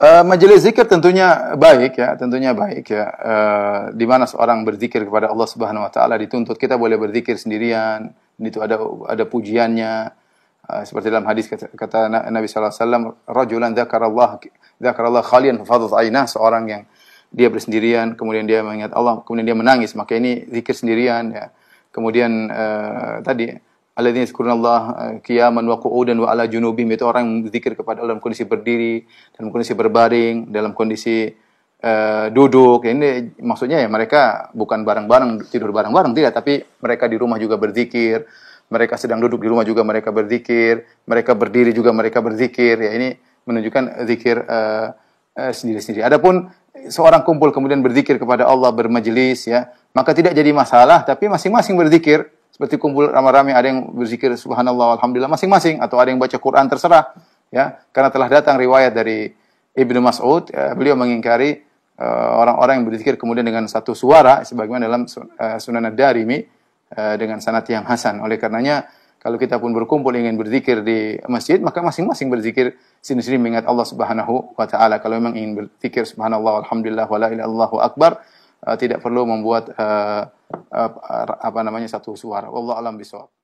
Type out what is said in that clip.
Eh, majelis zikir tentunya baik ya, tentunya baik ya. Uh, di mana seorang berzikir kepada Allah Subhanahu wa taala dituntut kita boleh berzikir sendirian, itu ada ada pujiannya. Uh, seperti dalam hadis kata, kata Nabi sallallahu alaihi wasallam, rajulan dzakarallah dzakarallah khalian fadhat aina seorang yang dia bersendirian kemudian dia mengingat Allah, kemudian dia menangis, maka ini zikir sendirian ya. Kemudian uh, tadi alladzina yazkurunallah eh, qiyaman wa qu'udan wa ala junubihim itu orang yang berzikir kepada Allah dalam kondisi berdiri, dalam kondisi berbaring, dalam kondisi uh, duduk. Ini maksudnya ya mereka bukan bareng-bareng tidur bareng-bareng tidak, tapi mereka di rumah juga berzikir. Mereka sedang duduk di rumah juga mereka berzikir, mereka berdiri juga mereka berzikir. Ya ini menunjukkan zikir uh, uh, sendiri-sendiri. Adapun seorang kumpul kemudian berzikir kepada Allah bermajelis ya, maka tidak jadi masalah tapi masing-masing berzikir seperti kumpul ramai-ramai ada yang berzikir subhanallah alhamdulillah masing-masing atau ada yang baca Quran terserah ya karena telah datang riwayat dari Ibnu Mas'ud ya, beliau mengingkari eh, orang-orang uh, yang berzikir kemudian dengan satu suara sebagaimana dalam uh, Sunan Ad-Darimi uh, dengan sanad yang hasan oleh karenanya kalau kita pun berkumpul ingin berzikir di masjid maka masing-masing berzikir sendiri mengingat Allah Subhanahu wa taala kalau memang ingin berzikir subhanallah alhamdulillah wala ilaha akbar Eh, tidak perlu membuat uh, uh, apa namanya satu suara. Allah alam bisawab.